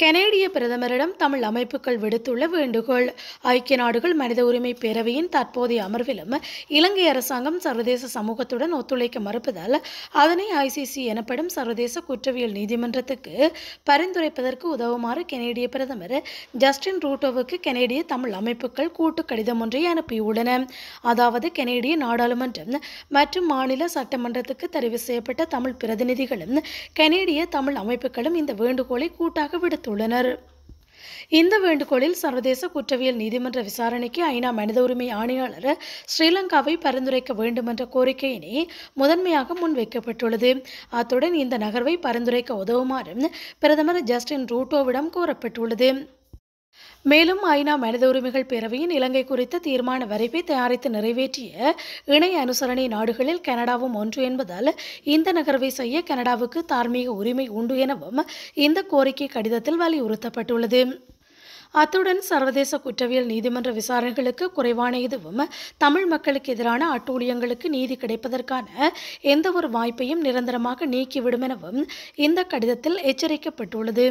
கெனேடிய பிரதமரிடம் தமிழ் அமைப்புகள் விடுத்துள்ள வேண்டுகோள் ஐக்கிய நாடுகள் மனித உரிமை பேரவையின் தற்போதைய அமர்விலும் இலங்கை அரசாங்கம் சர்வதேச சமூகத்துடன் ஒத்துழைக்க மறுப்பதால் அதனை ஐசிசி எனப்படும் சர்வதேச குற்றவியல் நீதிமன்றத்துக்கு பரிந்துரைப்பதற்கு உதவுமாறு கெனேடிய பிரதமர் ஜஸ்டின் ரூட்டோவுக்கு கெனேடிய தமிழ் அமைப்புகள் கூட்டு கடிதம் ஒன்றை அனுப்பியுள்ளன அதாவது கெனேடிய நாடாளுமன்றம் மற்றும் மாநில சட்டமன்றத்துக்கு தெரிவு செய்யப்பட்ட தமிழ் பிரதிநிதிகளும் கெனேடிய தமிழ் அமைப்புகளும் இந்த வேண்டுகோளை கூட்டாக விடுத்துள்ளனர் இந்த வேண்டுகோளில் சர்வதேச குற்றவியல் நீதிமன்ற விசாரணைக்கு ஐநா மனித உரிமை ஆணையாளர் ஸ்ரீலங்காவை பரிந்துரைக்க வேண்டும் என்ற கோரிக்கையினை முதன்மையாக முன்வைக்கப்பட்டுள்ளது அத்துடன் இந்த நகர்வை பரிந்துரைக்க உதவுமாறும் பிரதமர் ஜஸ்டின் ரூட்டோவிடம் கோரப்பட்டுள்ளது மேலும் ஐநா மனித உரிமைகள் பேரவையின் இலங்கை குறித்த தீர்மான வரைவை தயாரித்து நிறைவேற்றிய இணை அனுசரணை நாடுகளில் கனடாவும் ஒன்று என்பதால் இந்த நகர்வை செய்ய கனடாவுக்கு தார்மீக உரிமை உண்டு எனவும் இந்த கோரிக்கை கடிதத்தில் வலியுறுத்தப்பட்டுள்ளது அத்துடன் சர்வதேச குற்றவியல் நீதிமன்ற விசாரணைகளுக்கு குறைவான இதுவும் தமிழ் மக்களுக்கு எதிரான அட்டூழியங்களுக்கு நீதி கிடைப்பதற்கான எந்தவொரு வாய்ப்பையும் நிரந்தரமாக நீக்கிவிடும் எனவும் இந்த கடிதத்தில் எச்சரிக்கப்பட்டுள்ளது